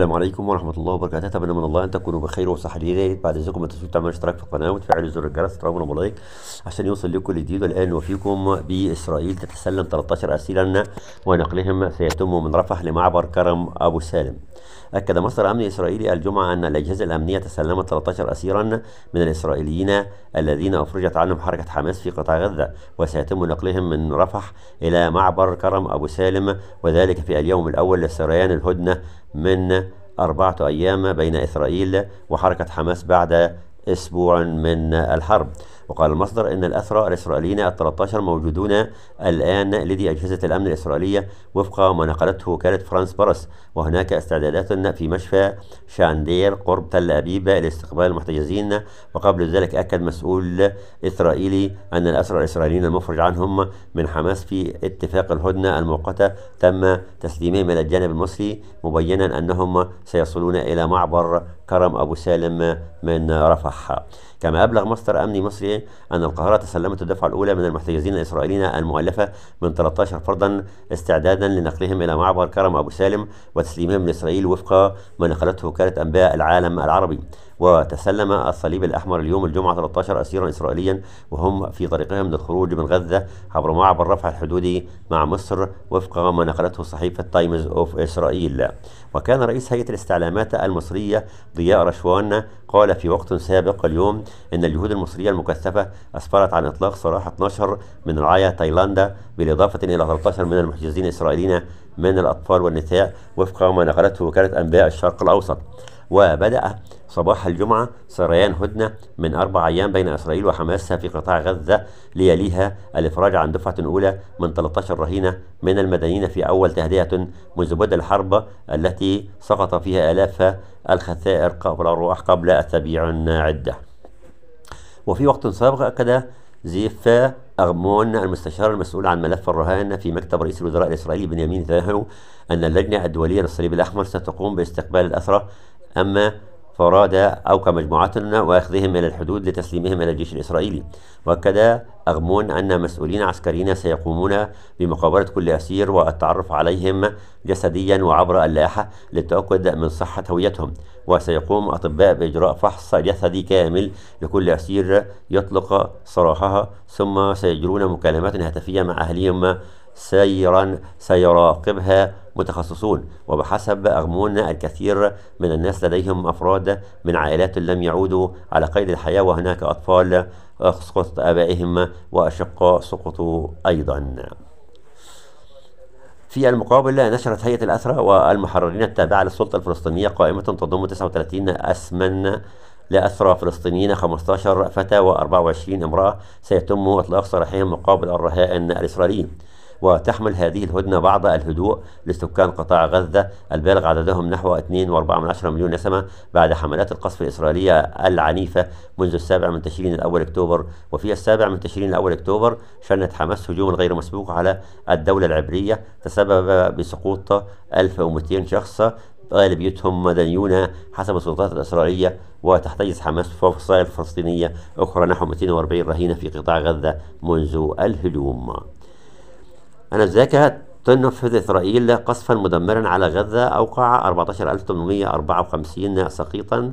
السلام عليكم ورحمة الله وبركاته أتمنى من الله أن تكونوا بخير وصحة جيدة بعد إذنكم ما تنسوش تعملوا اشتراك في القناة وتفعلوا زر الجرس لنا لايك عشان يوصل لكم الجديد والآن وفيكم بإسرائيل تتسلم 13 أسيرا ونقلهم سيتم من رفح لمعبر كرم أبو سالم أكد مصدر أمن إسرائيلي الجمعة أن الأجهزة الأمنية تسلمت 13 أسيرا من الإسرائيليين الذين أفرجت عنهم حركة حماس في قطاع غزة وسيتم نقلهم من رفح إلى معبر كرم أبو سالم وذلك في اليوم الأول لسريان الهدنة من أربعة أيام بين إسرائيل وحركة حماس بعد أسبوع من الحرب وقال المصدر إن الأسرى الإسرائيليين الإسرائيليين ال13 موجودون الآن لدي أجهزة الأمن الإسرائيلية وفق ما نقلته وكالة فرانس برس وهناك استعدادات في مشفى شاندير قرب تل أبيب لاستقبال المحتجزين وقبل ذلك أكد مسؤول إسرائيلي أن الأسرى الإسرائيليين المفرج عنهم من حماس في اتفاق الهدنة المؤقتة تم تسليمهم إلى الجانب المصري مبينا أنهم سيصلون إلى معبر كرم أبو سالم من رفح كما أبلغ مصدر أمني مصري أن القاهرة تسلمت الدفعة الأولى من المحتجزين الإسرائيليين المؤلفة من 13 فردا استعدادا لنقلهم إلى معبر كرم أبو سالم وتسليمهم لإسرائيل وفق ما نقلته وكالة أنباء العالم العربي وتسلم الصليب الأحمر اليوم الجمعة 13 أسيرا إسرائيليا وهم في طريقهم للخروج من غزة عبر معبر رفح الحدودي مع مصر وفق ما نقلته صحيفة تايمز أوف إسرائيل وكان رئيس هيئة الاستعلامات المصرية ضياء رشوان قال في وقت سابق اليوم أن الجهود المصرية المكثفة أسفرت عن إطلاق سراح 12 من رعايا تايلاندا بالإضافة إلى 13 من المحجزين الإسرائيليين من الأطفال والنساء وفق ما نقلته وكالة أنباء الشرق الأوسط وبدأ صباح الجمعة سريان هدنة من أربع أيام بين إسرائيل وحماسها في قطاع غزة ليليها الإفراج عن دفعة أولى من 13 رهينة من المدنيين في أول تهدئة منذ بدء الحرب التي سقط فيها آلاف الخسائر قبل الرواح قبل أسابيع عدة وفي وقت سابق أكد زيفا أغمون المستشار المسؤول عن ملف الرهائن في مكتب رئيس الوزراء الإسرائيلي بنيامين نتنياهو أن اللجنة الدولية للصليب الأحمر ستقوم باستقبال الأسرة أما فراد أوكى مجموعتنا وأخذهم إلى الحدود لتسليمهم إلى الجيش الإسرائيلي وأكد أغمون أن مسؤولين عسكريين سيقومون بمقابلة كل أسير والتعرف عليهم جسديا وعبر اللاحة للتأكد من صحة هويتهم وسيقوم أطباء بإجراء فحص جسدي كامل لكل أسير يطلق صراحها ثم سيجرون مكالمات هاتفية مع أهلهم سيرا سيراقبها متخصصون وبحسب أغمون الكثير من الناس لديهم أفراد من عائلات لم يعودوا على قيد الحياة وهناك أطفال سقطت آبائهم وأشقاء سقطوا أيضا في المقابل نشرت هيئة الأسرة والمحررين التابعة للسلطة الفلسطينية قائمة تضم 39 أسما لأسرى فلسطينيين 15 فتى و24 امرأة سيتم إطلاق سراحهم مقابل الرهائن الإسرائيليين وتحمل هذه الهدنة بعض الهدوء لسكان قطاع غزة البالغ عددهم نحو 2.4 مليون نسمة بعد حملات القصف الإسرائيلية العنيفة منذ السابع من تشرين الأول أكتوبر وفي السابع من تشرين الأول أكتوبر شنت حماس هجوم غير مسبوق على الدولة العبرية تسبب بسقوط 1200 شخص غالبيتهم مدنيون حسب السلطات الإسرائيلية وتحتجز حماس فصائل فلسطينية أخرى نحو 240 رهينة في قطاع غزة منذ الهجوم أنذاك تنفذ إسرائيل قصفا مدمرا على غزة أوقع 14854 سقيطا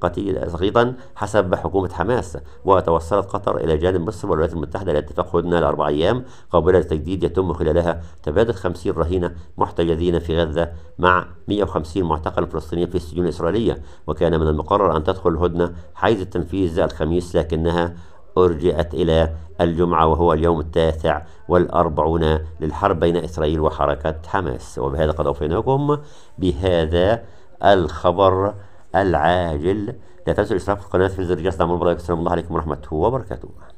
قتيل سقيطا حسب حكومة حماس وتوصلت قطر إلى جانب مصر والولايات المتحدة إلى اتفاق هدنة لأربع أيام قابلة للتجديد يتم خلالها تبادل 50 رهينة محتجزين في غزة مع 150 معتقلا فلسطينيا في السجون الإسرائيلية وكان من المقرر أن تدخل الهدنة حيز التنفيذ الخميس لكنها أرجعت إلى الجمعة وهو اليوم التاسع والأربعون للحرب بين إسرائيل وحركة حماس وبهذا قد أوفيناكم بهذا الخبر العاجل لا تنسوا الاشتراك في القناة في زر الجرس دعم الله عليكم ورحمة الله وبركاته